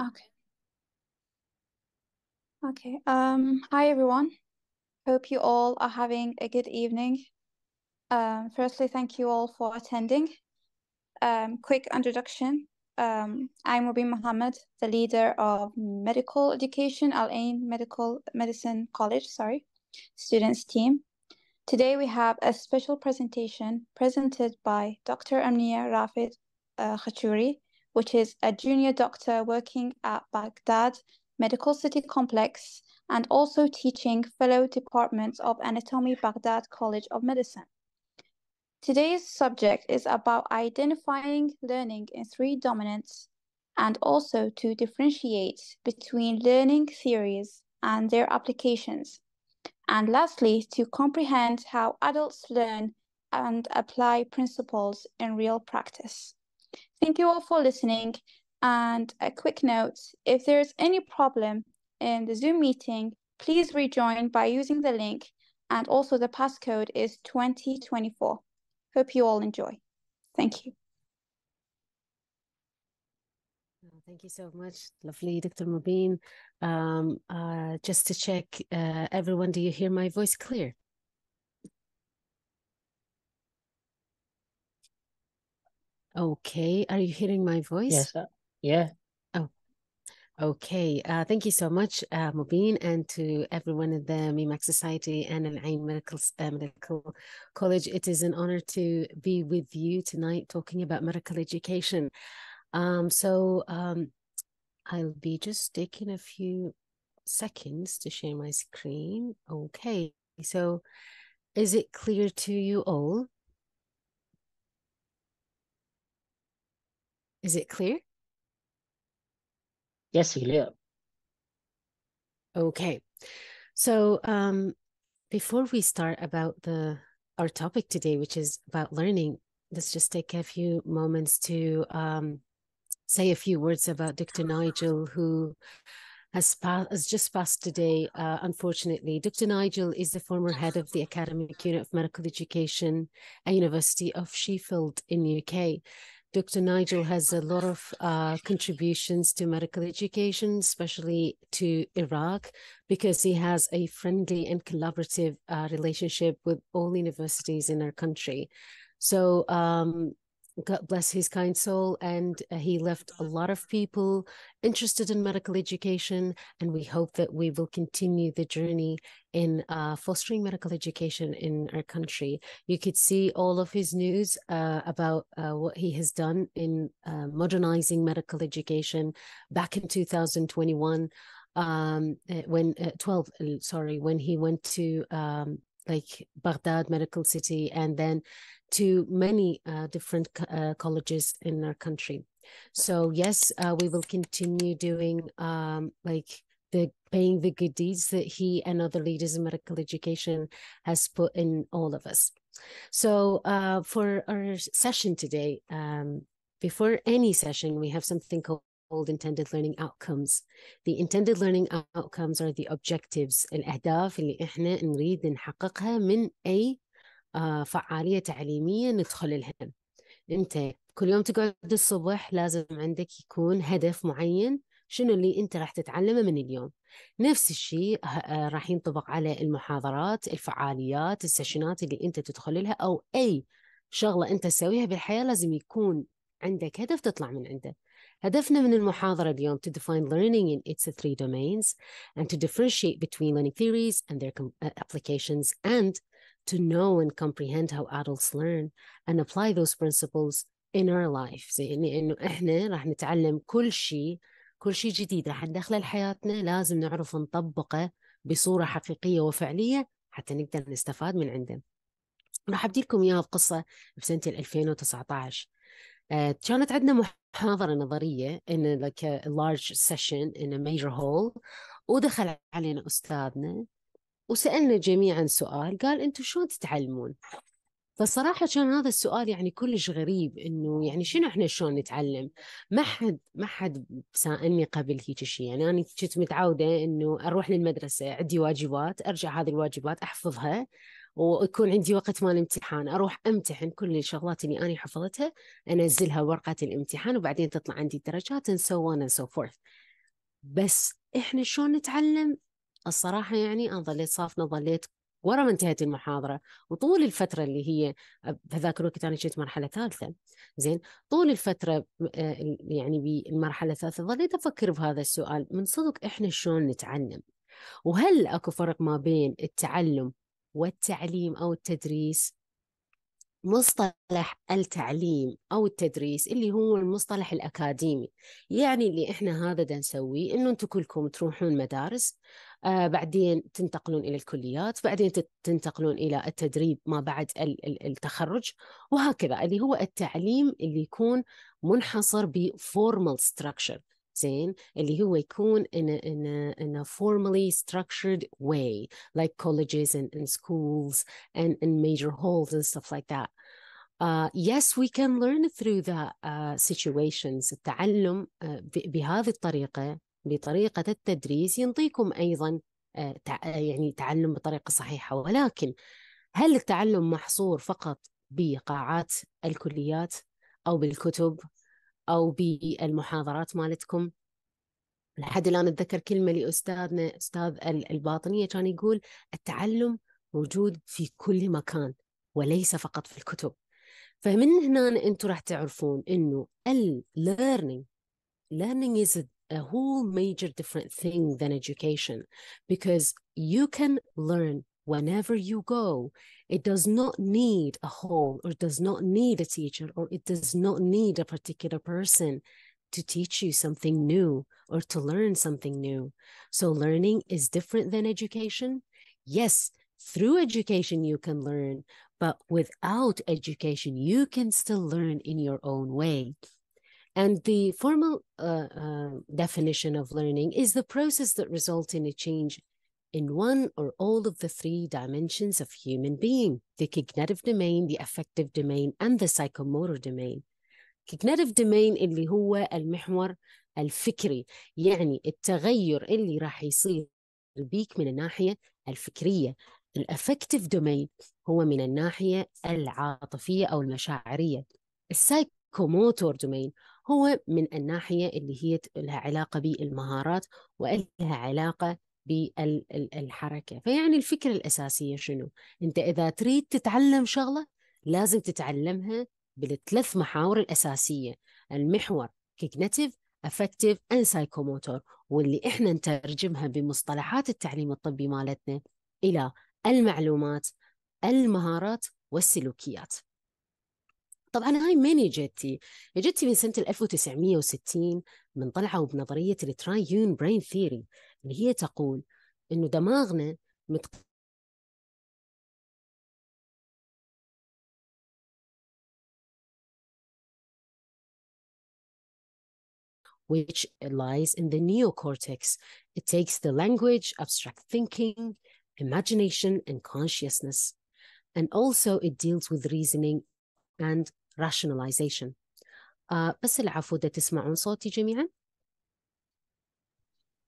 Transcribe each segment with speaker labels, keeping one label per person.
Speaker 1: Okay. Okay. Um, hi, everyone. Hope you all are having a good evening. Um, firstly, thank you all for attending. Um, quick introduction. Um, I'm Mubin Mohammed, the leader of medical education, Al Ain Medical Medicine College, sorry, students team. Today we have a special presentation presented by Dr. Amnia Rafid uh, Khachuri, which is a junior doctor working at Baghdad Medical City Complex and also teaching fellow departments of anatomy Baghdad College of Medicine. Today's subject is about identifying learning in three dominants and also to differentiate between learning theories and their applications. And lastly, to comprehend how adults learn and apply principles in real practice. Thank you all for listening. And a quick note, if there's any problem in the Zoom meeting, please rejoin by using the link and also the
Speaker 2: passcode
Speaker 1: is 2024. Hope you all enjoy. Thank you.
Speaker 2: Thank you so much. Lovely, Dr. Mubin. Um, uh, just to check, uh, everyone, do you hear my voice clear? Okay. Are you hearing my voice? Yes. Sir. Uh, yeah. Oh. Okay. Uh, thank you so much, uh, Mubin, and to everyone at the MIMAC Society and Al Ain Medical, uh, Medical College. It is an honor to be with you tonight talking about medical education. Um, so um, I'll be just taking a few seconds to share my screen. Okay. So is it clear to you all? Is it clear? Yes, clear. Okay. So um, before we start about the our topic today, which is about learning, let's just take a few moments to um, say a few words about Dr. Nigel, who has, pa- has just passed today, uh, unfortunately. Dr. Nigel is the former head of the Academic Unit of Medical Education at University of Sheffield in the UK Dr. Nigel has a lot of uh, contributions to medical education, especially to Iraq, because he has a friendly and collaborative uh, relationship with all universities in our country. So um, God bless his kind soul. And uh, he left a lot of people interested in medical education. And we hope that we will continue the journey in uh, fostering medical education in our country. You could see all of his news uh, about uh, what he has done in uh, modernizing medical education back in 2021 um, eh, when uh, 12 sorry when he went to um, like Baghdad Medical City, and then to many uh, different co uh, colleges in our country. So yes, uh, we will continue doing um, like the paying the good deeds that he and other leaders in medical education has put in all of us. So uh, for our session today, um, before any session, we have something called intended learning outcomes. The intended learning outcomes are the objectives الأهداف اللي احنا نريد نحققها من أي آه، فعالية تعليمية ندخل لها أنت كل يوم تقعد الصبح لازم عندك يكون هدف معين شنو اللي أنت راح تتعلمه من اليوم نفس الشيء آه، راح ينطبق على المحاضرات الفعاليات السيشنات اللي أنت تدخل لها أو أي شغلة أنت تسويها بالحياة لازم يكون عندك هدف تطلع من عنده هدفنا من المحاضرة اليوم to define learning in its three domains and to differentiate between learning theories and their آه، applications and to know and comprehend how adults learn and apply those principles in our lives يعني انه احنا راح نتعلم كل شيء كل شيء جديد راح ندخله لحياتنا لازم نعرف نطبقه بصورة حقيقية وفعلية حتى نقدر نستفاد من عنده راح أبدي لكم إياها بقصة بسنة 2019 آه، كانت عندنا محاضرة نظرية in like a large session in a major hall ودخل علينا أستاذنا وسألنا جميعا سؤال قال أنتم شلون تتعلمون؟ فصراحة كان هذا السؤال يعني كلش غريب انه يعني شنو احنا شلون نتعلم؟ ما حد ما حد سألني قبل هيك شيء، يعني انا كنت متعودة انه اروح للمدرسة عندي واجبات، ارجع هذه الواجبات احفظها ويكون عندي وقت مال امتحان، اروح امتحن كل الشغلات اللي انا حفظتها انزلها ورقة الامتحان وبعدين تطلع عندي درجات and so on and so forth. بس احنا شلون نتعلم الصراحة يعني أنا ظليت صافنة ظليت ورا ما انتهت المحاضرة وطول الفترة اللي هي في ذاك الوقت أنا جيت مرحلة ثالثة زين طول الفترة يعني بالمرحلة الثالثة ظليت أفكر بهذا السؤال من صدق إحنا شلون نتعلم وهل أكو فرق ما بين التعلم والتعليم أو التدريس مصطلح التعليم أو التدريس اللي هو المصطلح الأكاديمي يعني اللي إحنا هذا دا نسويه إنه أنتم كلكم تروحون مدارس آه بعدين تنتقلون إلى الكليات بعدين تنتقلون إلى التدريب ما بعد التخرج وهكذا اللي هو التعليم اللي يكون منحصر بفورمال structure زين اللي هو يكون in a, in a, in a formally structured way like colleges and, and schools and, and major halls and stuff like that Uh, yes, we can learn through the uh, situations. التعلم uh, بهذه الطريقة بطريقة التدريس ينطيكم أيضا يعني تعلم بطريقة صحيحة ولكن هل التعلم محصور فقط بقاعات الكليات أو بالكتب او بالمحاضرات مالتكم لحد الان اتذكر كلمه لاستاذنا استاذ الباطنيه كان يقول التعلم موجود في كل مكان وليس فقط في الكتب فمن هنا انتم راح تعرفون انه الليرنينج learning is a, a whole major different thing than education because you can learn whenever you go. It does not need a hall or does not need a teacher or it does not need a particular person to teach you something new or to learn something new. So, learning is different than education. Yes, through education, you can learn, but without education, you can still learn in your own way. And the formal uh, uh, definition of learning is the process that results in a change in one or all of the three dimensions of human being the cognitive domain, the affective domain, and the psychomotor domain. cognitive domain اللي هو المحور الفكري يعني التغير اللي راح يصير بيك من الناحية الفكرية الافكتيف دومين هو من الناحية العاطفية أو المشاعرية السايكوموتور دومين هو من الناحية اللي هي لها علاقة بالمهارات ولها علاقة بالحركة فيعني الفكرة الأساسية شنو أنت إذا تريد تتعلم شغلة لازم تتعلمها بالثلاث محاور الأساسية المحور كيجنيتيف افكتيف اند سايكوموتور واللي احنا نترجمها بمصطلحات التعليم الطبي مالتنا الى المعلومات المهارات والسلوكيات طبعا هاي مني جتي جتي من سنة 1960 من طلعوا بنظرية الترايون برين ثيري اللي هي تقول إنه دماغنا مت... which lies in the neocortex. It takes the language, abstract thinking, imagination, and consciousness. And also, it deals with reasoning and rationalization آه بس العفو ده تسمعون صوتي جميعا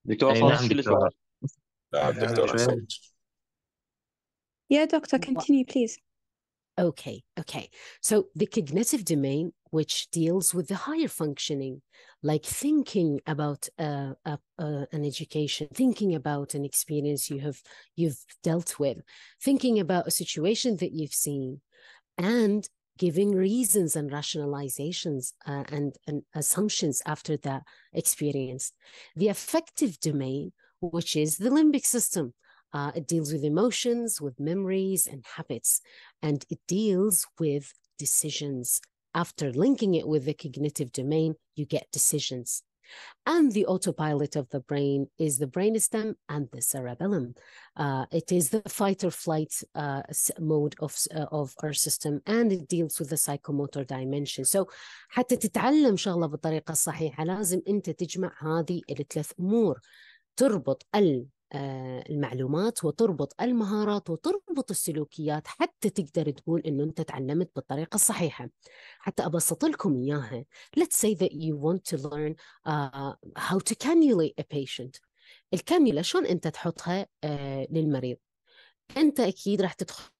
Speaker 2: دكتور دكتور Yeah, doctor, continue, please. Okay, okay. So the cognitive domain, which deals with the higher functioning, like thinking about uh, uh, uh, an education, thinking about an experience you have you've dealt with, thinking about a situation that you've seen, and giving reasons and rationalizations uh, and, and assumptions after that experience. The affective domain, which is the limbic system, uh, it deals with emotions, with memories and habits, and it deals with decisions. After linking it with the cognitive domain, you get decisions. And the autopilot of the brain is the brainstem and the cerebellum. Uh, it is the fight or flight uh, mode of, uh, of our system and it deals with the psychomotor dimension. So حتى تتعلم شغلة بالطريقة الصحيحة لازم أنت تجمع هذه الثلاث أمور تربط ال آه، المعلومات وتربط المهارات وتربط السلوكيات حتى تقدر تقول انه انت تعلمت بالطريقه الصحيحه حتى ابسط لكم اياها let's say that you want to learn uh, how to cannulate a patient الكانيولا شلون انت تحطها uh, للمريض انت اكيد راح تدخل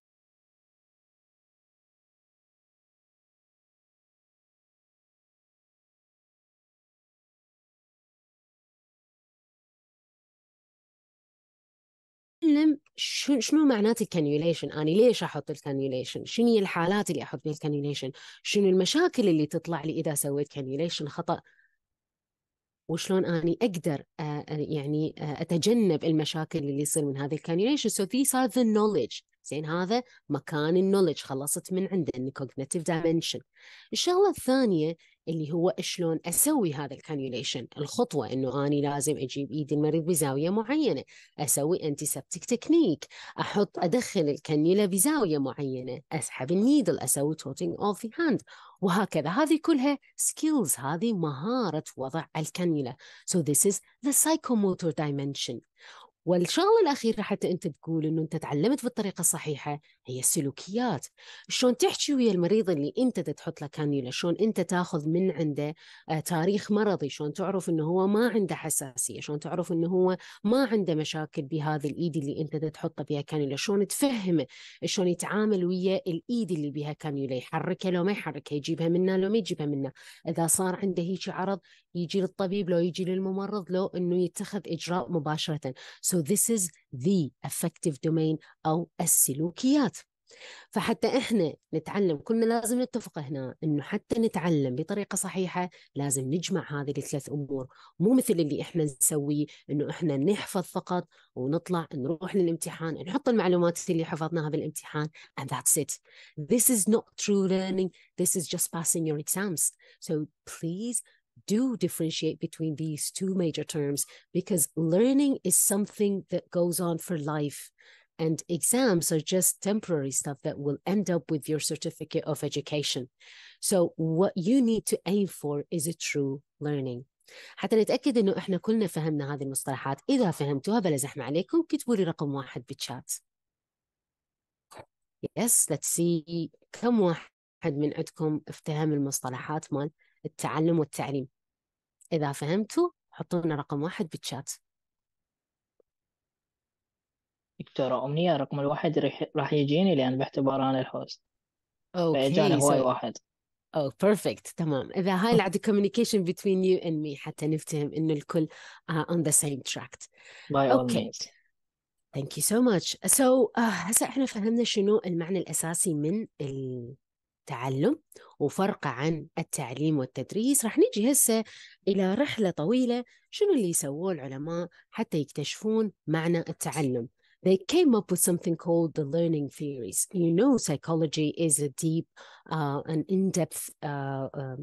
Speaker 2: اتعلم شو شنو معنات الكانيوليشن انا ليش احط الكانيوليشن شنو الحالات اللي احط فيها الكانيوليشن شنو المشاكل اللي تطلع لي اذا سويت كانيوليشن خطا وشلون اني اقدر آه، آه، يعني آه، اتجنب المشاكل اللي يصير من هذه الكانيوليشن سو ذيس ار ذا نولج زين هذا مكان النولج خلصت من عنده الكوجنيتيف دايمنشن الشغله الثانيه اللي هو شلون اسوي هذا الكانيوليشن الخطوه انه اني لازم اجيب ايد المريض بزاويه معينه اسوي انتي سبتيك تكنيك احط ادخل الكانيولا بزاويه معينه اسحب النيدل اسوي توتنج اوف ذا هاند وهكذا هذه كلها سكيلز هذه مهاره وضع الكانيولا سو ذيس از ذا سايكوموتور دايمنشن والشغله الاخيره حتى انت تقول انه انت تعلمت بالطريقه الصحيحه هي السلوكيات شلون تحكي ويا المريض اللي انت تحط له كانيولا شلون انت تاخذ من عنده آه، تاريخ مرضي شلون تعرف انه هو ما عنده حساسيه شلون تعرف انه هو ما عنده مشاكل بهذه الايد اللي انت تحطه بها كانيولا شلون تفهمه شلون يتعامل ويا الايد اللي بها كانيولا يحركها لو ما يحركها يجيبها منا لو ما يجيبها منا اذا صار عنده هيك عرض يجي للطبيب لو يجي للممرض لو انه يتخذ اجراء مباشره سو So this is the affective domain أو السلوكيات فحتى احنا نتعلم كلنا لازم نتفق هنا انه حتى نتعلم بطريقه صحيحه لازم نجمع هذه الثلاث امور مو مثل اللي احنا نسويه انه احنا نحفظ فقط ونطلع نروح للامتحان نحط المعلومات اللي حفظناها بالامتحان and that's it this is not true learning this is just passing your exams so please do differentiate between these two major terms because learning is something that goes on for life. And exams are just temporary stuff that will end up with your certificate of education. So, what you need to aim for is a true learning. حتى نتاكد انه احنا كلنا فهمنا هذه المصطلحات اذا فهمتوها بلا زحمة عليكم كتبوا لي رقم واحد بالشات yes let's see كم واحد من عندكم افتهم المصطلحات مال التعلم والتعليم إذا فهمتوا حطوا لنا رقم واحد بالشات دكتورة أمنية رقم الواحد راح يجيني لأن باعتبار أنا الهوست فإجاني هواي so... واحد اوه بيرفكت تمام اذا هاي اللي communication between you and me حتى نفتهم انه الكل uh, on the same track
Speaker 1: by all okay. means
Speaker 2: thank you so much so uh, هسه احنا فهمنا شنو المعنى الاساسي من ال... التعلم وفرق عن التعليم والتدريس رح نجي هسه إلى رحلة طويلة شنو اللي يسووه العلماء حتى يكتشفون معنى التعلم They came up with something called the learning theories. You know, psychology is a deep uh, and in-depth uh, uh,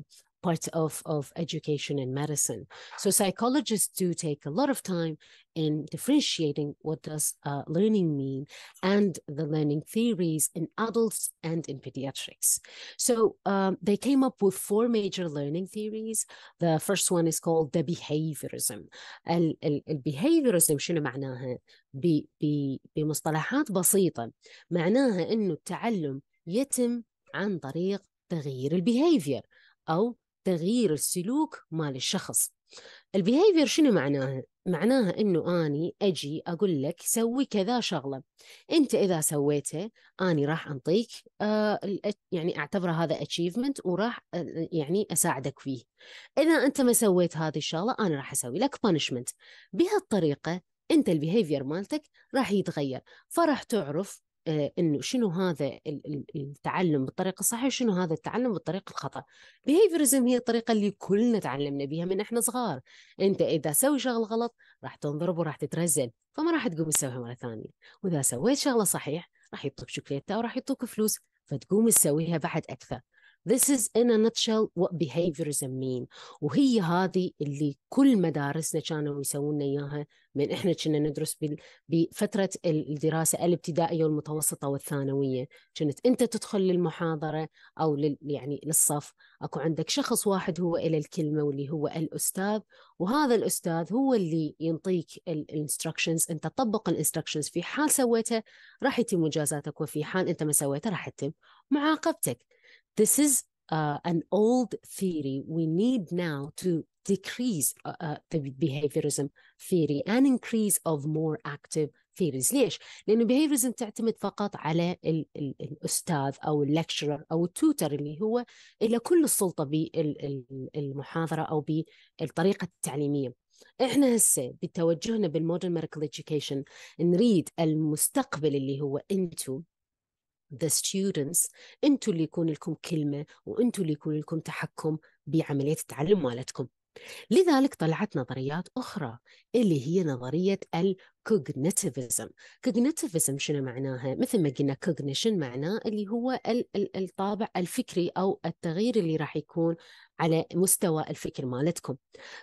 Speaker 2: parts of, of education and medicine. So psychologists do take a lot of time in differentiating what does uh, learning mean and the learning theories in adults and in pediatrics. So um, they came up with four major learning theories. The first one is called the behaviorism. ال ال الbehaviorism شنو معناها؟ ب ب بمصطلحات بسيطة معناها إنه التعلم يتم عن طريق تغيير البيهيفير أو تغيير السلوك مال الشخص البيهيفير شنو معناها؟ معناها انه اني اجي اقول لك سوي كذا شغله انت اذا سويته اني راح انطيك آه يعني اعتبره هذا اتشيفمنت وراح آه، يعني اساعدك فيه اذا انت ما سويت هذه الشغله انا راح اسوي لك بانشمنت بهالطريقه انت البيهيفير مالتك راح يتغير فراح تعرف آه، انه شنو هذا التعلم بالطريقه الصحيحه وشنو هذا التعلم بالطريقه الخطا بيهيفيرزم هي الطريقه اللي كلنا تعلمنا بها من احنا صغار انت اذا سوي شغله غلط راح تنضرب وراح تترزل فما راح تقوم تسويها مره ثانيه واذا سويت شغله صحيح راح يطلب شوكولاته وراح يعطوك فلوس فتقوم تسويها بعد اكثر This is in a nutshell what behaviorism mean وهي هذه اللي كل مدارسنا كانوا يسوون إياها من إحنا كنا ندرس بفترة الدراسة الابتدائية والمتوسطة والثانوية كنت أنت تدخل للمحاضرة أو لل يعني للصف أكو عندك شخص واحد هو إلى الكلمة واللي هو الأستاذ وهذا الأستاذ هو اللي ينطيك الانستركشنز أنت طبق الانستركشنز في حال سويته راح يتم مجازاتك وفي حال أنت ما سويته راح يتم معاقبتك This is uh, an old theory we need now to decrease uh, the behaviorism theory and increase of more active theories ليش؟ لأنه behaviorism تعتمد فقط على ال ال الأستاذ أو اللكشرر أو التوتر اللي هو له كل السلطة بالمحاضرة أو بالطريقة التعليمية احنا هسه بتوجهنا بالمودرن ميديكال education نريد المستقبل اللي هو انتم the students انتوا اللي يكون لكم كلمة وانتوا اللي يكون لكم تحكم بعملية التعلم مالتكم لذلك طلعت نظريات أخرى اللي هي نظرية الكوجنيتيفيزم كوجنيتيفيزم شنو معناها؟ مثل ما قلنا كوجنيشن معناه اللي هو الطابع الفكري أو التغيير اللي راح يكون على مستوى الفكر مالتكم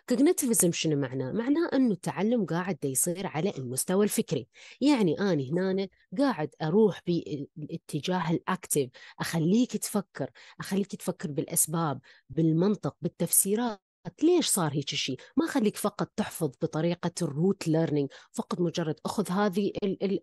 Speaker 2: كوجنيتيفيزم شنو معناه؟ معناه أنه التعلم قاعد يصير على المستوى الفكري يعني أنا هنا قاعد أروح بالاتجاه الأكتف أخليك تفكر أخليك تفكر بالأسباب بالمنطق بالتفسيرات ليش صار هيك شيء ما خليك فقط تحفظ بطريقة الروت ليرنينج فقط مجرد أخذ هذه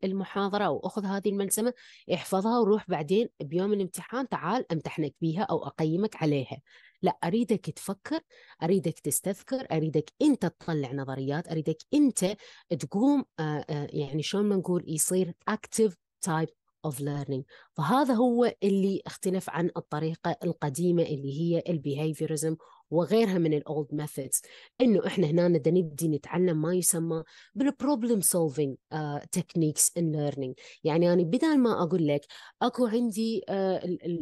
Speaker 2: المحاضرة أو أخذ هذه الملزمة احفظها وروح بعدين بيوم الامتحان تعال أمتحنك بيها أو أقيمك عليها لا أريدك تفكر أريدك تستذكر أريدك أنت تطلع نظريات أريدك أنت تقوم آه، آه، يعني شلون ما نقول يصير اكتف تايب of learning فهذا هو اللي اختلف عن الطريقة القديمة اللي هي البيهيفيرزم وغيرها من الاولد ميثودز انه احنا هنا بدنا نبدي نتعلم ما يسمى بالبروبلم سولفينج تكنيكس ان ليرنينج يعني انا يعني بدل ما اقول لك اكو عندي uh,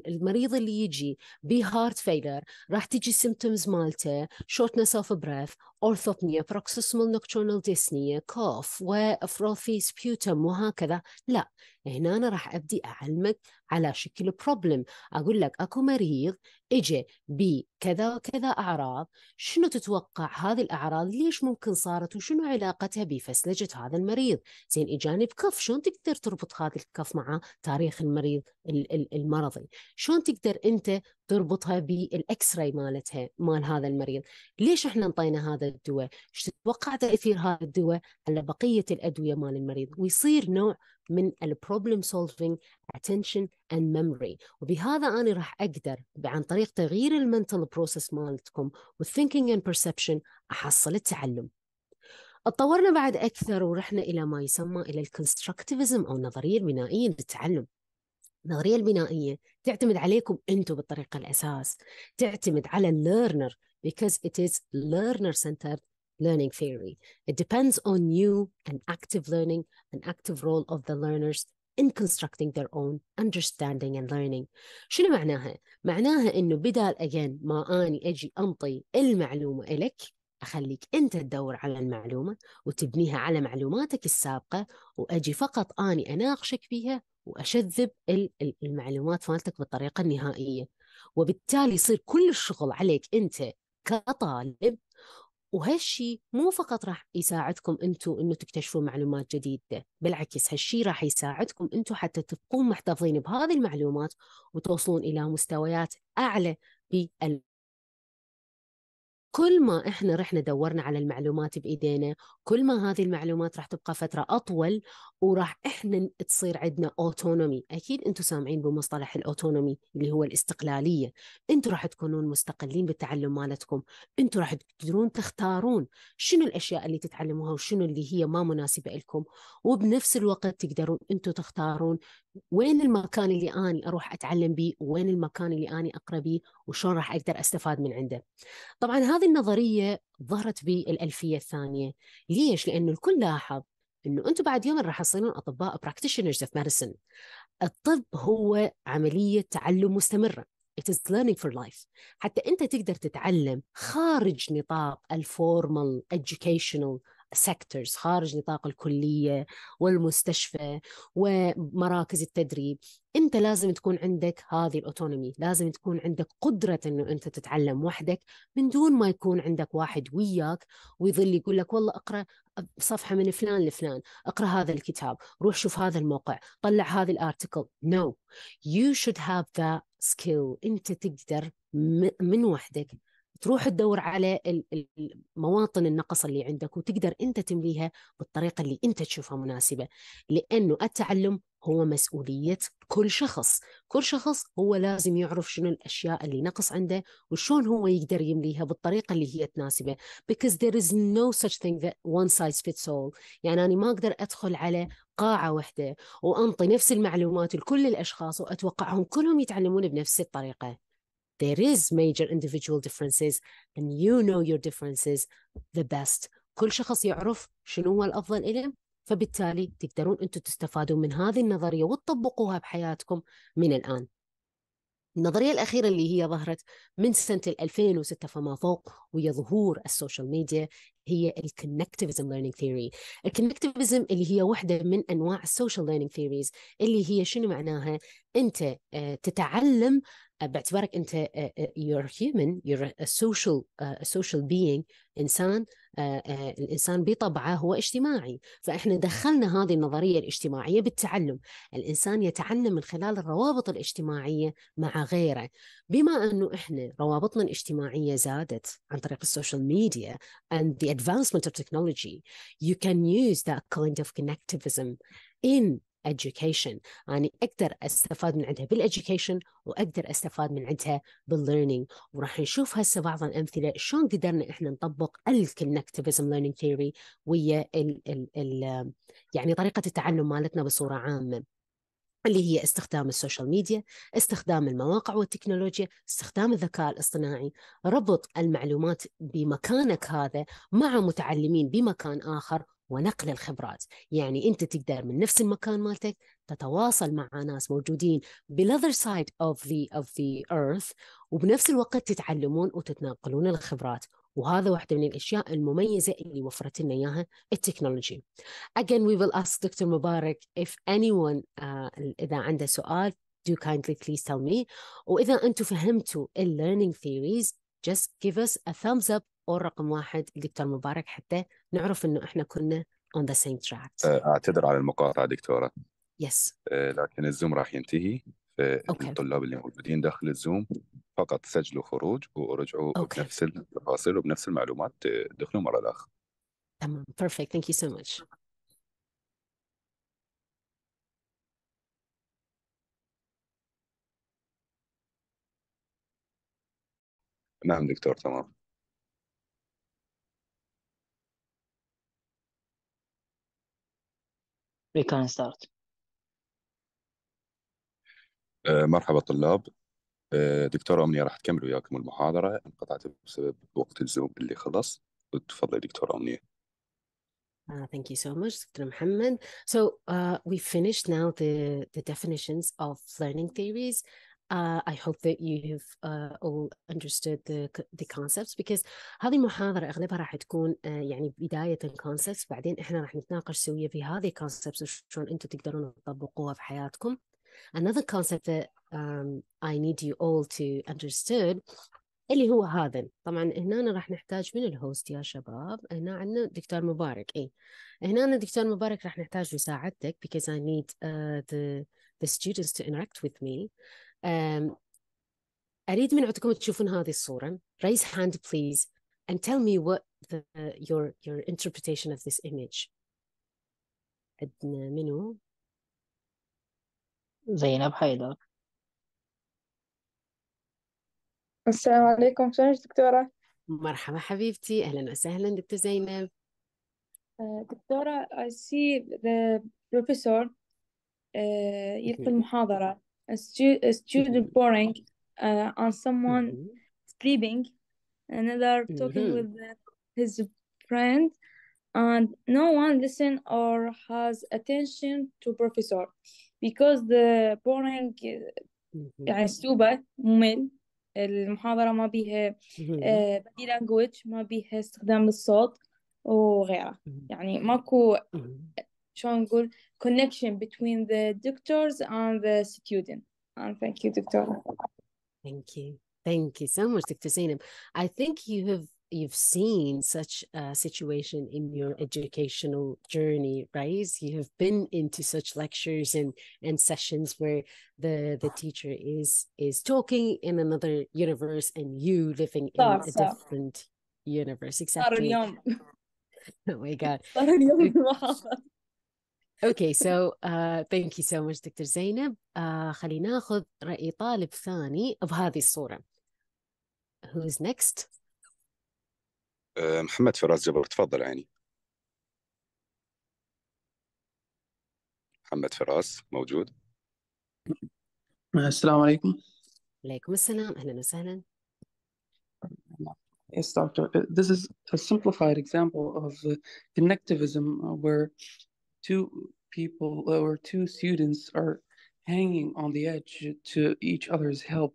Speaker 2: المريض اللي يجي بهارت فيلر راح تجي السيمتومز مالته شورتنس اوف بريث أورثوبنيا بروكسيسمال نوكتورنال ديسنية كوف وفروثي سبيوتم وهكذا لا هنا أنا راح أبدي أعلمك على شكل بروبلم أقول لك أكو مريض إجا بكذا وكذا أعراض شنو تتوقع هذه الأعراض ليش ممكن صارت وشنو علاقتها بفسلجة هذا المريض زين إجاني بكف شلون تقدر تربط هذا الكف مع تاريخ المريض المرضي شلون تقدر أنت تربطها بالاكس راي مالتها مال هذا المريض ليش احنا انطينا هذا الدواء ايش تتوقع تاثير هذا الدواء على بقيه الادويه مال المريض ويصير نوع من البروبلم سولفينج اتنشن اند ميموري وبهذا انا راح اقدر عن طريق تغيير المنتل بروسس مالتكم والثينكينج اند بيرسبشن احصل التعلم اتطورنا بعد اكثر ورحنا الى ما يسمى الى الكونستركتيفيزم او النظريه البنائيه للتعلم النظريه البنائيه تعتمد عليكم انتم بالطريقه الاساس تعتمد على الليرنر because it is learner centered learning theory it depends on you and active learning and active role of the learners in constructing their own understanding and learning شنو معناها معناها انه بدال again ما اني اجي انطي المعلومه الك أخليك أنت تدور على المعلومة وتبنيها على معلوماتك السابقة وأجي فقط أني أناقشك فيها واشذب المعلومات مالتك بالطريقه النهائيه وبالتالي يصير كل الشغل عليك انت كطالب وهالشي مو فقط راح يساعدكم انتم انه تكتشفون معلومات جديده بالعكس هالشي راح يساعدكم انتم حتى تبقون محتفظين بهذه المعلومات وتوصلون الى مستويات اعلى بال كل ما احنا رحنا دورنا على المعلومات بايدينا كل ما هذه المعلومات راح تبقى فترة أطول وراح إحنا تصير عندنا أوتونومي أكيد أنتم سامعين بمصطلح الأوتونومي اللي هو الاستقلالية أنتم راح تكونون مستقلين بالتعلم مالتكم أنتم راح تقدرون تختارون شنو الأشياء اللي تتعلموها وشنو اللي هي ما مناسبة لكم وبنفس الوقت تقدرون أنتم تختارون وين المكان اللي أني أروح أتعلم بيه وين المكان اللي أني أقرأ بيه وشلون راح أقدر أستفاد من عنده طبعا هذه النظرية ظهرت بالألفية الثانية ليش؟ لأنه الكل لاحظ انه انتم بعد يوم راح تصيرون اطباء براكتيشنرز اوف ميديسن الطب هو عمليه تعلم مستمره It is learning for life حتى انت تقدر تتعلم خارج نطاق الفورمال educational سيكتورز خارج نطاق الكلية والمستشفى ومراكز التدريب أنت لازم تكون عندك هذه الأوتونومي لازم تكون عندك قدرة أنه أنت تتعلم وحدك من دون ما يكون عندك واحد وياك ويظل يقول لك والله أقرأ صفحة من فلان لفلان أقرأ هذا الكتاب روح شوف هذا الموقع طلع هذا الارتكل no you should have that skill أنت تقدر من وحدك تروح تدور على مواطن النقص اللي عندك وتقدر انت تمليها بالطريقه اللي انت تشوفها مناسبه لانه التعلم هو مسؤوليه كل شخص كل شخص هو لازم يعرف شنو الاشياء اللي نقص عنده وشون هو يقدر يمليها بالطريقه اللي هي تناسبه because there is no such thing that one size fits all يعني انا ما اقدر ادخل على قاعه واحده وانطي نفس المعلومات لكل الاشخاص واتوقعهم كلهم يتعلمون بنفس الطريقه there is major individual differences and you know your differences the best كل شخص يعرف شنو هو الأفضل إليه فبالتالي تقدرون أنتم تستفادوا من هذه النظرية وتطبقوها بحياتكم من الآن النظرية الأخيرة اللي هي ظهرت من سنة 2006 فما فوق ويا ظهور السوشيال ميديا هي الكونكتيفيزم ليرنينج ثيوري الكونكتيفيزم اللي هي واحدة من أنواع السوشيال ليرنينج ثيوريز اللي هي شنو معناها أنت آه، تتعلم آه، باعتبارك انت يور هيومن يور سوشيال سوشيال بينج انسان آه، آه، الانسان بطبعه هو اجتماعي فاحنا دخلنا هذه النظريه الاجتماعيه بالتعلم الانسان يتعلم من خلال الروابط الاجتماعيه مع غيره بما انه احنا روابطنا الاجتماعيه زادت عن طريق السوشيال ميديا and the advancement of technology you can use that kind of connectivism in education يعني أقدر أستفاد من عندها بالeducation وأقدر أستفاد من عندها learning وراح نشوف هسه بعض الأمثلة شلون قدرنا إحنا نطبق الكونكتيفيزم learning theory ويا ال ال ال يعني طريقة التعلم مالتنا بصورة عامة اللي هي استخدام السوشيال ميديا، استخدام المواقع والتكنولوجيا، استخدام الذكاء الاصطناعي، ربط المعلومات بمكانك هذا مع متعلمين بمكان اخر ونقل الخبرات يعني أنت تقدر من نفس المكان مالتك تتواصل مع ناس موجودين بالاذر سايد اوف ذا اوف ذا ايرث وبنفس الوقت تتعلمون وتتناقلون الخبرات وهذا واحدة من الأشياء المميزة اللي وفرت لنا إياها التكنولوجي. Again we will ask دكتور مبارك if anyone uh, إذا عنده سؤال do kindly please tell me وإذا أنتم فهمتوا ال learning theories just give us a thumbs up او رقم واحد الدكتور مبارك حتى نعرف انه احنا كنا اون ذا سيم تراك اعتذر على المقاطعه دكتوره يس yes. أه، لكن الزوم راح ينتهي الطلاب اللي موجودين داخل الزوم فقط سجلوا خروج ورجعوا okay. بنفس التفاصيل وبنفس المعلومات أه، دخلوا مره الاخر تمام بيرفكت ثانك يو سو ماتش
Speaker 1: نعم دكتور تمام
Speaker 2: We can start.
Speaker 1: مرحبا طلاب دكتورة أمنية راح تكمل وياكم المحاضرة انقطعت بسبب وقت الزوم
Speaker 2: اللي خلص تفضلي دكتورة أمنية Uh, thank you so much, Dr. Muhammad. So uh, we finished now the, the definitions of learning theories. Uh, I hope that you've uh, all understood the, the concepts because هذه المحاضرة أغلبها راح تكون uh, يعني بداية concepts بعدين إحنا راح نتناقش سوية في هذه concepts وشلون أنتم تقدرون تطبقوها في حياتكم. Another concept that um, I need you all to understood اللي هو هذا طبعا هنا راح نحتاج من الهوست يا شباب هنا عندنا دكتور مبارك اي هنا دكتور مبارك راح نحتاج مساعدتك because I need uh, the the students to interact with me أريد من عندكم تشوفون هذه الصورة raise hand please and tell me what the, your your interpretation of this image عندنا منو زينب حيدر السلام عليكم شلونك دكتورة؟ مرحبا حبيبتي أهلا وسهلا دكتورة زينب آه، دكتورة I see the professor آه، يلقي المحاضرة a, stu a
Speaker 1: student mm-hmm. pouring uh, on someone mm -hmm. sleeping, another mm -hmm. talking mm-hmm. with his friend, and no one listen or has attention to professor because the boring يعني سلوبه ممل المحاضرة ما بيها بادي لانجوج ما بيها استخدام للصوت وغيره يعني ماكو شو connection between the doctors and the student and thank you
Speaker 2: doctor. thank you thank you so much Dr. Zainab I think you have you've seen such a situation in your educational journey right you have been into such lectures and and sessions where the the teacher is is talking in another universe and you living in a different universe exactly oh my god اوكي سو ثانك يو سو ماتش دكتور زينب uh, خلينا ناخذ راي طالب ثاني بهذه الصوره who's next uh, محمد فراس جبر تفضل عيني
Speaker 1: محمد فراس موجود السلام
Speaker 2: عليكم عليكم السلام اهلا وسهلا
Speaker 1: Yes, doctor. Uh, this is a simplified example of uh, connectivism uh, where two people uh, or two students are hanging on the edge to
Speaker 2: each other's help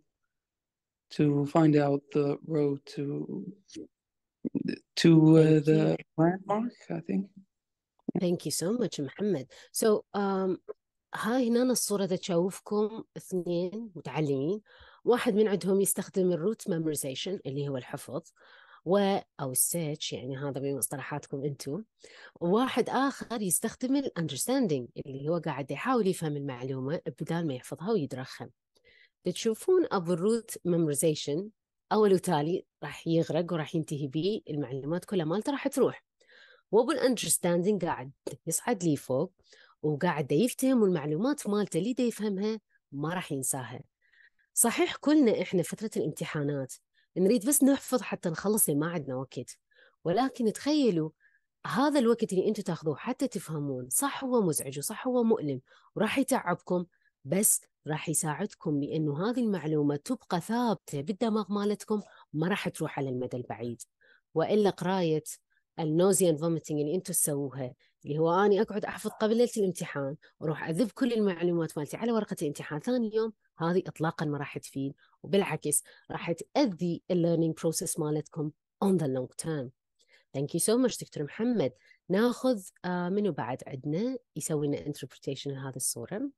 Speaker 2: to find out the road to
Speaker 1: to uh, the landmark
Speaker 2: i think Thank you so much Mohammed. So um, ها هنا الصورة تشوفكم اثنين متعلمين واحد من عندهم يستخدم الروت memorization اللي هو الحفظ و أو السيتش يعني هذا بمصطلحاتكم أنتم واحد آخر يستخدم الأندرستاندينج اللي هو قاعد يحاول يفهم المعلومة بدال ما يحفظها ويدرخها بتشوفون أبو الروت ميموريزيشن أول وتالي راح يغرق وراح ينتهي به المعلومات كلها مالته راح تروح وأبو الأندرستاندينج قاعد يصعد لي فوق وقاعد يفتهم والمعلومات مالته اللي يفهمها ما راح ينساها صحيح كلنا احنا فترة الامتحانات نريد بس نحفظ حتى نخلص ما عندنا وقت ولكن تخيلوا هذا الوقت اللي انتم تاخذوه حتى تفهمون صح هو مزعج وصح هو مؤلم وراح يتعبكم بس راح يساعدكم بانه هذه المعلومه تبقى ثابته بالدماغ مالتكم ما راح تروح على المدى البعيد والا قرايه النوزي اند اللي انتم تسووها اللي هو اني أقعد أحفظ قبل ليلة الامتحان وأروح أذب كل المعلومات مالتي على ورقة الامتحان ثاني يوم هذه إطلاقا ما راح تفيد وبالعكس راح تأذي الليرنينج بروسيس مالتكم on the long term ثانك يو سو ماتش دكتور محمد ناخذ آه، منو بعد عندنا يسوي لنا انتربريتيشن لهذه الصوره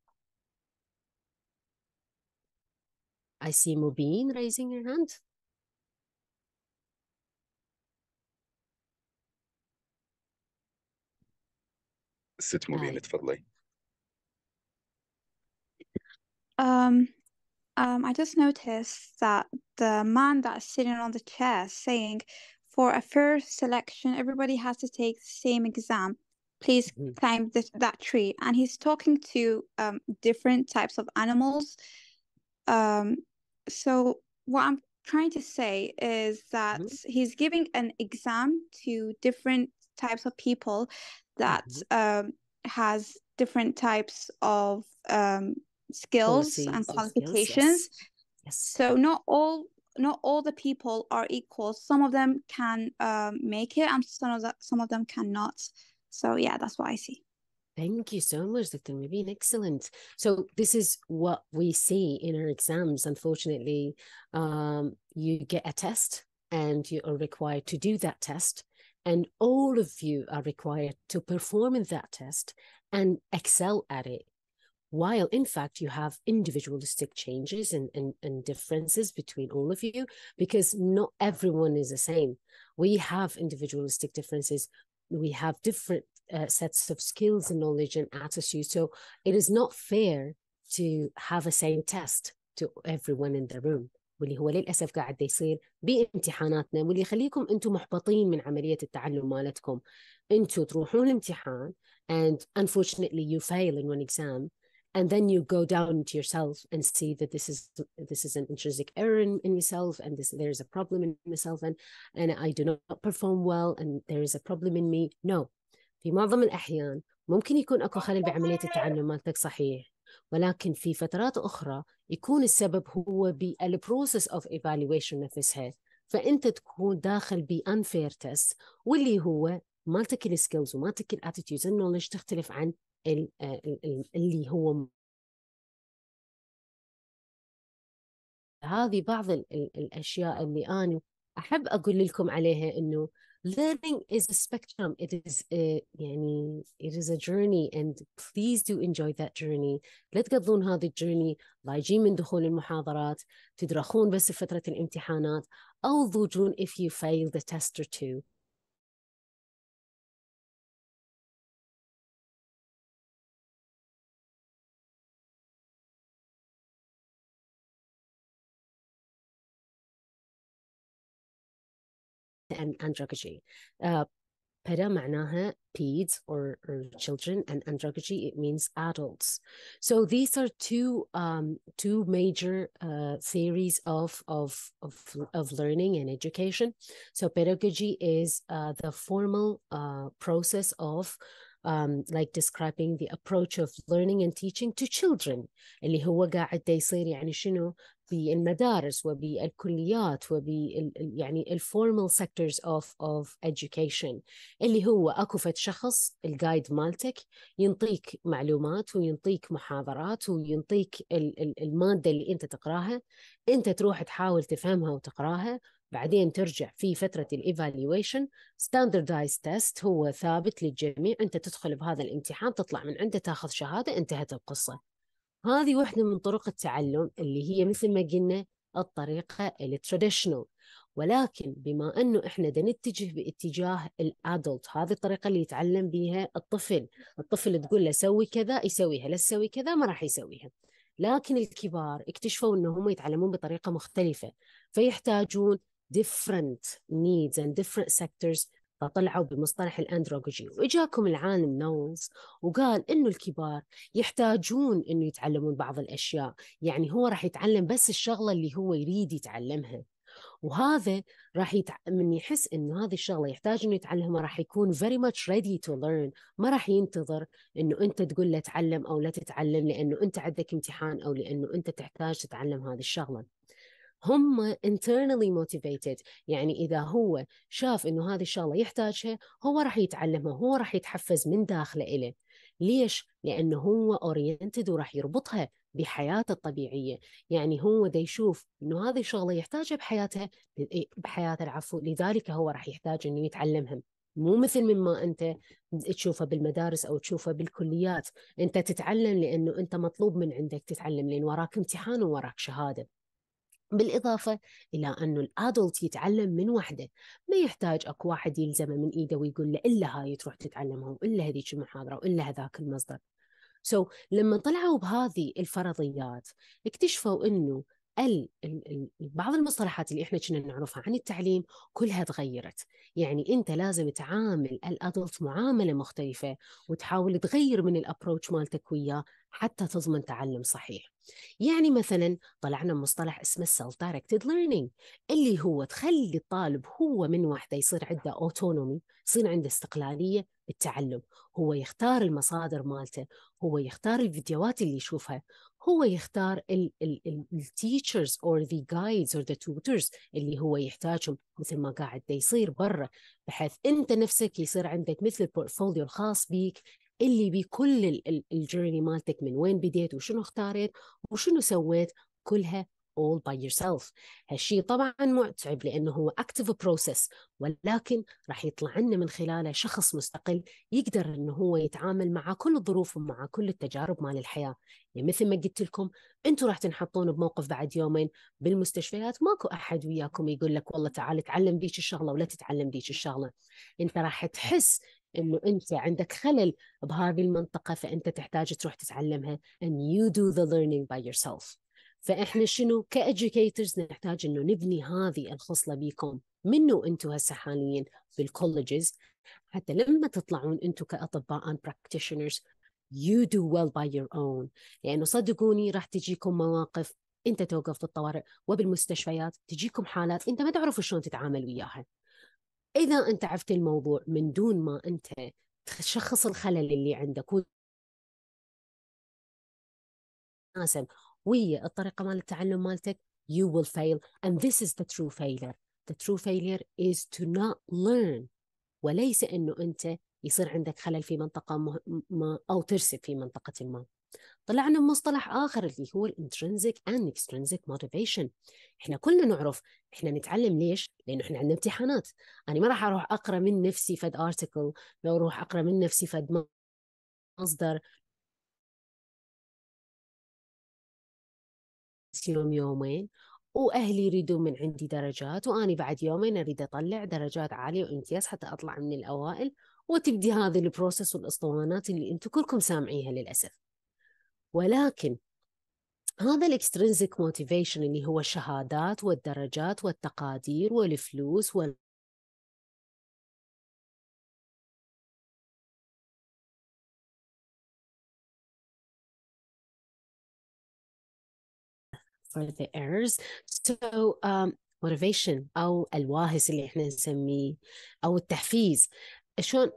Speaker 2: I see Mubin raising your hand. ست مبين تفضلي
Speaker 1: Um, um, I just noticed that the man that's sitting on the chair saying, for a fair selection, everybody has to take the same exam. Please mm. climb that tree. And he's talking to um, different types of animals. Um, so, what I'm trying to say is that mm. he's giving an exam to different types of people that mm-hmm. um, has different types of um, skills Policies and qualifications. yes. Yes. So not all not all the people are equal. Some of them can um, make it, and some of the, some of them cannot. So yeah, that's what I see.
Speaker 2: Thank you so much, Dr. Mubin. Excellent. So this is what we see in our exams. Unfortunately, um, you get a test and you are required to do that test and all of you are required to perform in that test and excel at it. While in fact, you have individualistic changes and, and, and differences between all of you, because not everyone is the same. We have individualistic differences. We have different uh, sets of skills and knowledge and attitudes. So it is not fair to have a same test to everyone in the room. واللي هو للاسف قاعد يصير بامتحاناتنا واللي يخليكم انتم محبطين من عمليه التعلم مالتكم انتم تروحون الامتحان and unfortunately you fail in one exam and then you go down to yourself and see that this is this is an intrinsic error in, in yourself and this is a problem in myself and and I do not perform well and there is a problem in me no في معظم الأحيان ممكن يكون أكو خلل بعملية التعلم مالتك صحيح ولكن في فترات أخرى يكون السبب هو بالبروسس اوف ايفالويشن نفسها فأنت تكون داخل بأنفير تيست واللي هو مالتك السكيلز ومالتك الاتيتيودز النولج تختلف عن اللي هو هذه بعض الاشياء اللي انا احب اقول لكم عليها انه learning is a spectrum it is a it is a journey and please do enjoy that journey لا تقضون هذه الجيرني ضايجين من دخول المحاضرات تدرخون بس في فترة الامتحانات او ضوجون if you fail the test or two and andragogy. Uh, Peda معناها peds or, or, children and andragogy it means adults. So these are two um, two major uh, theories of, of of of learning and education. So pedagogy is uh, the formal uh, process of um, like describing the approach of learning and teaching to children اللي هو قاعد يصير يعني شنو بالمدارس وبالكليات وب يعني الفورمال سيكتورز اوف اوف education اللي هو اكو فد شخص الجايد مالتك ينطيك معلومات وينطيك محاضرات وينطيك الماده اللي انت تقراها انت تروح تحاول تفهمها وتقراها بعدين ترجع في فترة الإيفالويشن ستاندردايز تيست هو ثابت للجميع أنت تدخل بهذا الامتحان تطلع من عنده تاخذ شهادة انتهت القصة هذه واحدة من طرق التعلم اللي هي مثل ما قلنا الطريقة التراديشنال ولكن بما أنه إحنا دا نتجه باتجاه الأدلت هذه الطريقة اللي يتعلم بها الطفل الطفل تقول له سوي كذا يسويها لا تسوي كذا ما راح يسويها لكن الكبار اكتشفوا أنهم يتعلمون بطريقة مختلفة فيحتاجون different needs and different sectors فطلعوا بمصطلح الاندروجي واجاكم العالم نولز وقال انه الكبار يحتاجون انه يتعلمون بعض الاشياء يعني هو راح يتعلم بس الشغله اللي هو يريد يتعلمها وهذا راح يتع... من يحس انه هذه الشغله يحتاج انه يتعلمها راح يكون فيري ماتش ريدي تو ليرن ما راح ينتظر انه انت تقول له تعلم او لا تتعلم لانه انت عندك امتحان او لانه انت تحتاج تتعلم هذه الشغله هم internally motivated يعني إذا هو شاف إنه هذه الشغلة يحتاجها هو راح يتعلمها هو راح يتحفز من داخله إله ليش؟ لأنه هو oriented وراح يربطها بحياته الطبيعية يعني هو دا يشوف إنه هذه الشغلة يحتاجها بحياته إيه، بحياته العفو لذلك هو راح يحتاج إنه يتعلمها مو مثل مما انت تشوفه بالمدارس او تشوفه بالكليات انت تتعلم لانه انت مطلوب من عندك تتعلم لان وراك امتحان ووراك شهاده بالإضافة إلى أنه الأدلت يتعلم من وحده ما يحتاج أكو واحد يلزمه من إيده ويقول له إلا هاي تروح تتعلمها وإلا هذيك المحاضرة وإلا هذاك المصدر سو so, لما طلعوا بهذه الفرضيات اكتشفوا أنه ال ال بعض المصطلحات اللي احنا كنا نعرفها عن التعليم كلها تغيرت يعني انت لازم تعامل الادلت معامله مختلفه وتحاول تغير من الابروتش مالتك وياه حتى تضمن تعلم صحيح يعني مثلا طلعنا مصطلح اسمه السيلف دايركتد ليرنينج اللي هو تخلي الطالب هو من وحده يصير عنده اوتونومي يصير عنده استقلاليه بالتعلم هو يختار المصادر مالته هو يختار الفيديوهات اللي يشوفها هو يختار التيتشرز اور ذا جايدز اور ذا توترز اللي هو يحتاجهم مثل ما قاعد يصير برا بحيث انت نفسك يصير عندك مثل البورتفوليو الخاص بيك اللي بكل الجيرني مالتك من وين بديت وشنو اختاريت وشنو سويت كلها all by yourself هالشيء طبعا متعب لأنه هو اكتف بروسس ولكن راح يطلع لنا من خلاله شخص مستقل يقدر أنه هو يتعامل مع كل الظروف ومع كل التجارب مال الحياة يعني مثل ما قلت لكم أنتم راح تنحطون بموقف بعد يومين بالمستشفيات ماكو أحد وياكم يقول لك والله تعال تعلم ذيك الشغلة ولا تتعلم ذيك الشغلة أنت راح تحس انه انت عندك خلل بهذه المنطقه فانت تحتاج تروح تتعلمها and you do the learning by yourself فاحنا شنو كeducators نحتاج انه نبني هذه الخصله بيكم منو انتم هسه حاليا بالكولجز حتى لما تطلعون انتم كاطباء and practitioners you do well by your own لانه يعني صدقوني راح تجيكم مواقف انت توقف بالطوارئ وبالمستشفيات تجيكم حالات انت ما تعرف شلون تتعامل وياها اذا انت عرفت الموضوع من دون ما انت تشخص الخلل اللي عندك تناسب ويا الطريقه مال التعلم مالتك you will fail and this is the true failure the true failure is to not learn وليس انه انت يصير عندك خلل في منطقه ما او ترسب في منطقه ما طلعنا بمصطلح اخر اللي هو الانترنزك اند اكسترنزك موتيفيشن احنا كلنا نعرف احنا نتعلم ليش لانه احنا عندنا امتحانات انا ما راح اروح اقرا من نفسي فد ارتكل لو اروح اقرا من نفسي فد مصدر يوم يومين واهلي يريدون من عندي درجات واني بعد يومين اريد اطلع درجات عاليه وامتياز حتى اطلع من الاوائل وتبدي هذه البروسس والاسطوانات اللي انتم كلكم سامعيها للاسف ولكن هذا الاكسترنزك موتيفيشن اللي هو الشهادات والدرجات والتقادير والفلوس وال for the errors. So um, motivation أو الواهس اللي احنا نسميه أو التحفيز شلون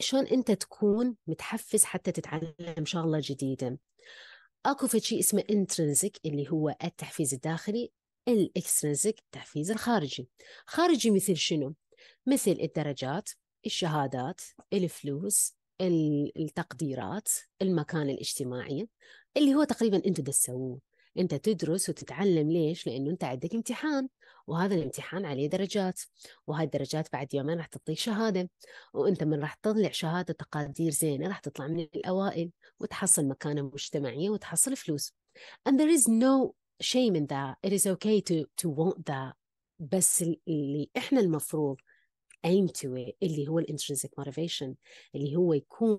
Speaker 2: شلون انت تكون متحفز حتى تتعلم شغله جديده اكو في شيء اسمه انترنسك اللي هو التحفيز الداخلي الاكسترنسك التحفيز الخارجي خارجي مثل شنو مثل الدرجات الشهادات الفلوس التقديرات المكان الاجتماعي اللي هو تقريبا انتم تسووه انت تدرس وتتعلم ليش لانه انت عندك امتحان وهذا الامتحان عليه درجات وهاي الدرجات بعد يومين راح تعطيك شهادة وانت من راح تطلع شهادة تقادير زينة راح تطلع من الأوائل وتحصل مكانة مجتمعية وتحصل فلوس and there is no shame in that it is okay to, to want that بس اللي احنا المفروض aim to it اللي هو intrinsic motivation اللي هو يكون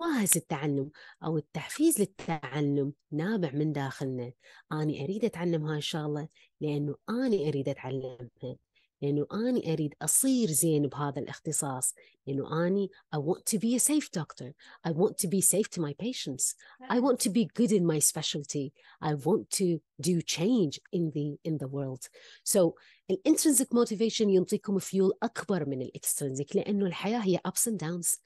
Speaker 2: مؤهز التعلم أو التحفيز للتعلم نابع من داخلنا أنا أريد أتعلم هاي الشغلة لأنه أنا أريد أتعلمها لأنه أنا أريد أصير زين بهذا الاختصاص لأنه أنا I want to be a safe doctor I want to be safe to my patients I want to be good in my specialty I want to do change in the in the world so intrinsic motivation ينطيكم فيول أكبر من الاكسترنسك لأنه الحياة هي ups and downs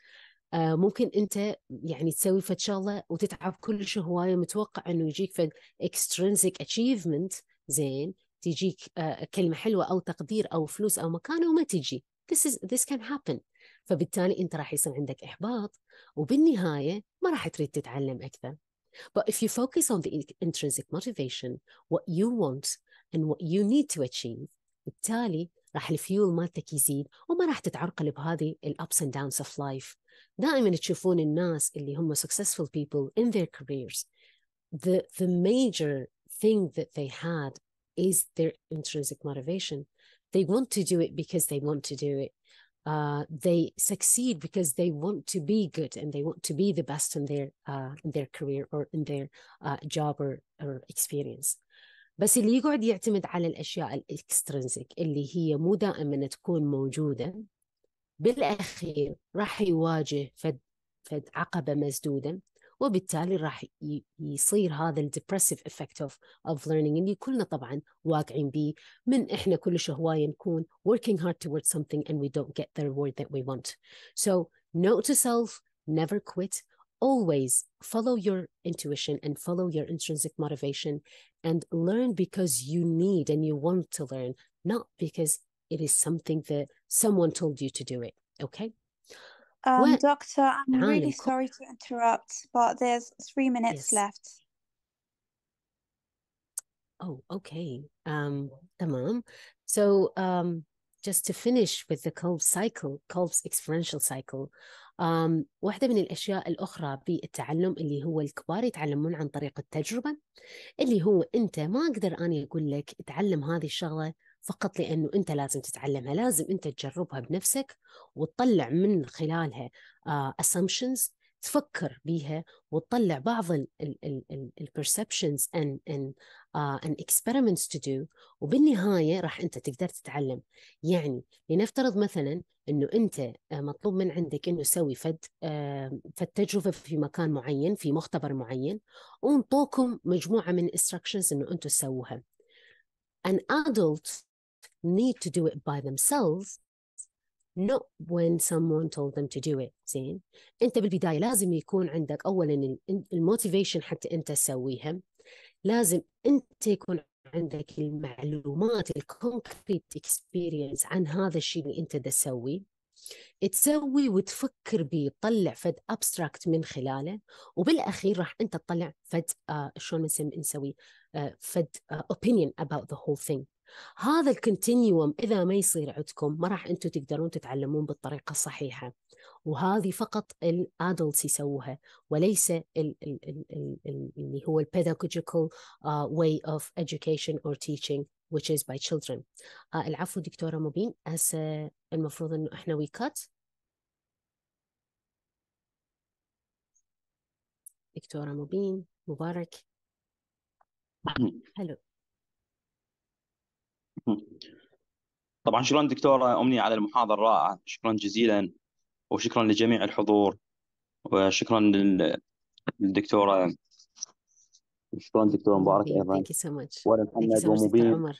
Speaker 2: آه، ممكن انت يعني تسوي فد شغله وتتعب كل شيء هوايه متوقع انه يجيك فد اكسترنسك اتشيفمنت زين تجيك آه، كلمه حلوه او تقدير او فلوس او مكانه وما تجي this is this can happen فبالتالي انت راح يصير عندك احباط وبالنهايه ما راح تريد تتعلم اكثر but if you focus on the intrinsic motivation what you want and what you need to achieve بالتالي راح الفيول مالتك يزيد وما راح تتعرقل بهذه الابس اند داونز اوف لايف دائما تشوفون الناس اللي هم successful people in their careers the the major thing that they had is their intrinsic motivation they want to do it because they want to do it uh, they succeed because they want to be good and they want to be the best in their uh, in their career or in their uh, job or, or experience. بس اللي يقعد يعتمد على الاشياء الاكسترنسك اللي هي مو دائما تكون موجوده بالاخير راح يواجه فد فد عقبه مسدوده وبالتالي راح يصير هذا الديبرسيف افكت اوف اوف ليرنينج اللي كلنا طبعا واقعين به من احنا كلش هوايه نكون working hard towards something and we don't get the reward that we want. So note to self, never quit, always follow your intuition and follow your intrinsic motivation and learn because you need and you want to learn, not because it is something that someone told you to do it. Okay. Um, well,
Speaker 1: Doctor, I'm really sorry to interrupt, but there's three minutes yes. left.
Speaker 2: Oh, okay. Um, tamam. So, um, just to finish with the Kolb cycle, Kolb's experiential cycle, um, واحدة من الأشياء الأخرى بالتعلم اللي هو الكبار يتعلمون عن طريق التجربة اللي هو أنت ما أقدر أنا أقول لك تعلم هذه الشغلة فقط لأنه أنت لازم تتعلمها لازم أنت تجربها بنفسك وتطلع من خلالها uh, assumptions تفكر بيها وتطلع بعض البرسبشنز ان ان ان اكسبيرمنتس تو دو وبالنهايه راح انت تقدر تتعلم يعني لنفترض مثلا انه انت آه، مطلوب من عندك انه تسوي فد فد تجربه في مكان معين في مختبر معين وانطوكم مجموعه من instructions انه انتم تسووها an adult need to do it by themselves not when someone told them to do it زين انت بالبدايه لازم يكون عندك اولا الموتيفيشن حتى انت تسويها لازم انت يكون عندك المعلومات الكونكريت اكسبيرينس عن هذا الشيء اللي انت تسويه تسوي وتفكر بيه تطلع فد ابستراكت من خلاله وبالاخير راح انت تطلع فد آه، شلون نسوي آه، فد اوبينيون اباوت ذا هول ثينج هذا الكونتينيوم اذا ما يصير عندكم ما راح انتم تقدرون تتعلمون بالطريقه الصحيحه وهذه فقط الادلتس يسووها وليس اللي هو البيداجوجيكال واي اوف education اور teaching which is by children uh, العفو دكتوره مبين هسه المفروض انه احنا وي كات دكتوره مبين مبارك حلو
Speaker 1: طبعا شكرا دكتورة أمنية على المحاضرة الرائعة شكرا جزيلا وشكرا لجميع الحضور وشكرا للدكتورة شكرا دكتور مبارك أيضا Thank you
Speaker 2: so much. محمد ومبين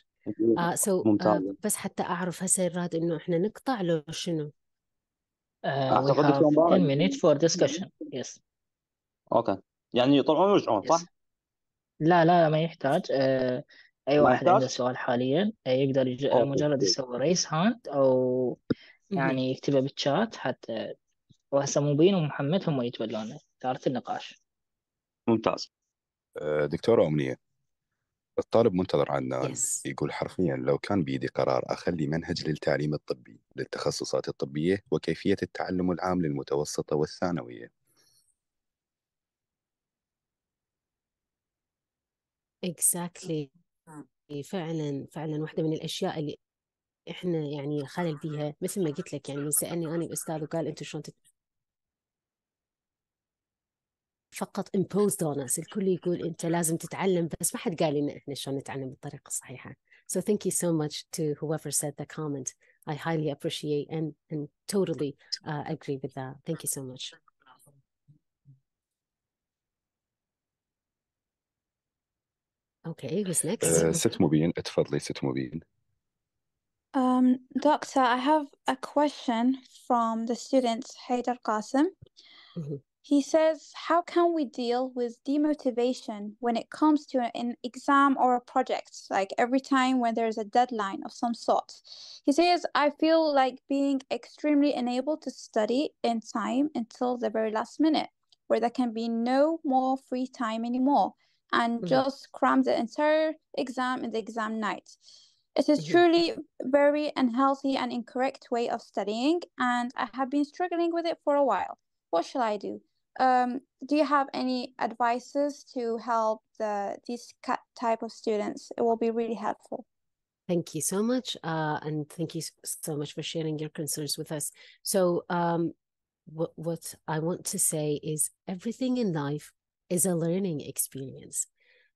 Speaker 2: آه so, آه بس حتى أعرف هسه يراد إنه إحنا نقطع لو شنو؟ Uh, أعتقد دكتور مبارك 10 minutes for discussion. Yes.
Speaker 1: أوكي يعني يطلعون ويرجعون صح؟
Speaker 2: لا لا ما يحتاج. Uh,
Speaker 1: اي واحد عنده سؤال
Speaker 2: حاليا يقدر يج... مجرد إيه. يسوي ريس هاند او يعني يكتبه بالشات حتى وهسه مبين ومحمد هم يتولون اداره النقاش
Speaker 1: ممتاز آه، دكتورة أمنية
Speaker 2: الطالب منتظر عنا yes. يقول حرفيا لو كان بيدي قرار أخلي منهج للتعليم الطبي للتخصصات الطبية وكيفية التعلم العام للمتوسطة والثانوية Exactly فعلا فعلا واحدة من الأشياء اللي إحنا يعني خلل فيها مثل ما قلت لك يعني من سألني أنا الأستاذ وقال انت شلون تت... فقط imposed on us الكل يقول أنت لازم تتعلم بس ما حد قال لنا إحنا شلون نتعلم بالطريقة الصحيحة so thank you so much to whoever said the comment I highly appreciate and and totally uh, agree with that thank you so much Okay,
Speaker 1: who's next? Uh,
Speaker 2: Sit Mubin, اتفضلي Sit Mubin.
Speaker 1: Um, doctor, I have a question from the student Haider Qasim. Mm -hmm. He says, How can we deal with demotivation when it comes to an exam or a project? Like every time when there's a deadline of some sort. He says, I feel like being extremely unable to study in time until the very last minute, where there can be no more free time anymore and mm. just cram the entire exam in the exam night. It is mm-hmm. truly very unhealthy and incorrect way of studying, and I have been struggling with it for a while. What shall I do? Um, do you have any advices to help the, these type of students? It will be really helpful.
Speaker 2: Thank you so much, uh, and thank you so much for sharing your concerns with us. So, um, what what I want to say is everything in life is a learning experience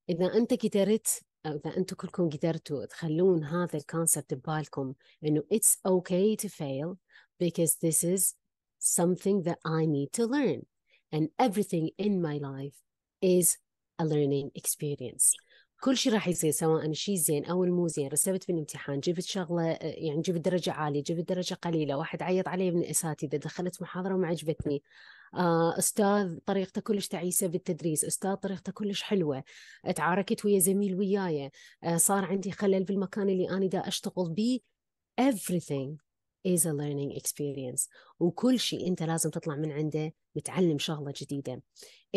Speaker 2: اذا انت قدرت او اذا انتم كلكم قدرتوا تخلون هذا الكونسبت ببالكم انه it's okay to fail because this is something that I need to learn and everything in my life is a learning experience كل شيء راح يصير سواء شيء زين او المو زين رسبت بالامتحان جبت شغله آه، يعني جبت درجه عاليه جبت درجه قليله واحد عيط علي من اساتذه دخلت محاضره وما عجبتني آه، استاذ طريقته كلش تعيسه بالتدريس استاذ طريقته كلش حلوه تعاركت ويا زميل وياي آه، صار عندي خلل بالمكان اللي انا دا اشتغل بيه everything is a learning experience وكل شيء انت لازم تطلع من عنده متعلم شغله جديده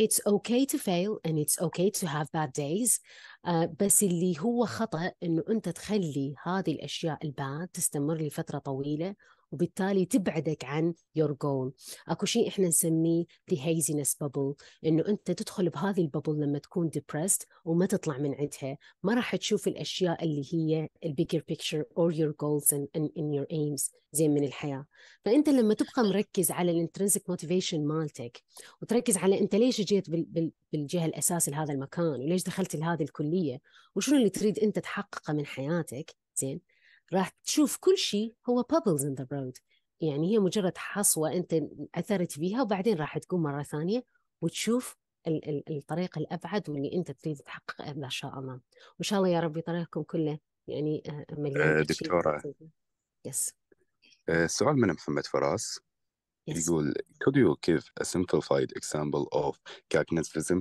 Speaker 2: it's okay to fail and it's okay to have bad days uh, بس اللي هو خطا انه انت تخلي هذه الاشياء الباد تستمر لفتره طويله وبالتالي تبعدك عن يور جول اكو شيء احنا نسميه the haziness bubble انه انت تدخل بهذه البابل لما تكون depressed وما تطلع من عندها ما راح تشوف الاشياء اللي هي البيجر بيكتشر اور يور جولز ان ان يور ايمز زين من الحياه فانت لما تبقى مركز على الانترنسك موتيفيشن مالتك وتركز على انت ليش جيت بال, بال, بالجهه الاساس لهذا المكان وليش دخلت لهذه الكليه وشنو اللي تريد انت تحققه من حياتك زين راح تشوف كل شيء هو بابلز ان ذا رود يعني هي مجرد حصوة أنت أثرت فيها وبعدين راح تقوم مرة ثانية وتشوف الطريق الأبعد واللي أنت تريد تحقق إن شاء الله وإن شاء الله يا ربي طريقكم كله يعني آه، مليان آه، دكتورة يس السؤال آه، من محمد فراس yes. يقول could you give a simplified example of cognitivism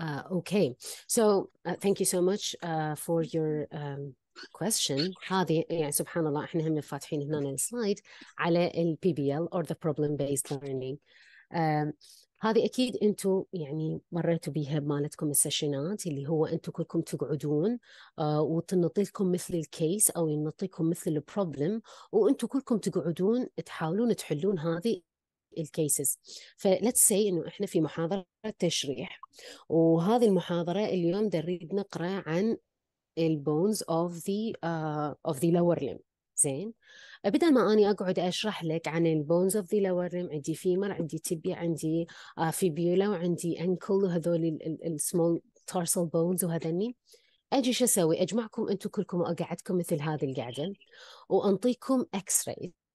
Speaker 2: uh, okay so uh, thank you so much uh, for your um, question هذه يعني سبحان الله احنا هم فاتحين هنا السلايد على البي بي ال or the problem based learning هذه اكيد انتم يعني مريتوا بها بمالتكم السيشنات اللي هو انتم كلكم تقعدون آه وتنطي لكم مثل الكيس او ينطيكم مثل البروبلم وانتم كلكم تقعدون تحاولون تحلون هذه الكيسز فلتس سي انه احنا في محاضره تشريح وهذه المحاضره اليوم نريد نقرا عن البونز اوف ذا اوف ذا لور ليم زين بدل ما اني اقعد اشرح لك عن البونز اوف ذا لور ليم عندي فيمر عندي تبيا عندي فيبيولا آه، وعندي انكل وهذول السمول تارسل بونز وهذني اجي شو اسوي؟ اجمعكم انتم كلكم واقعدكم مثل هذه القعده وانطيكم اكس رايز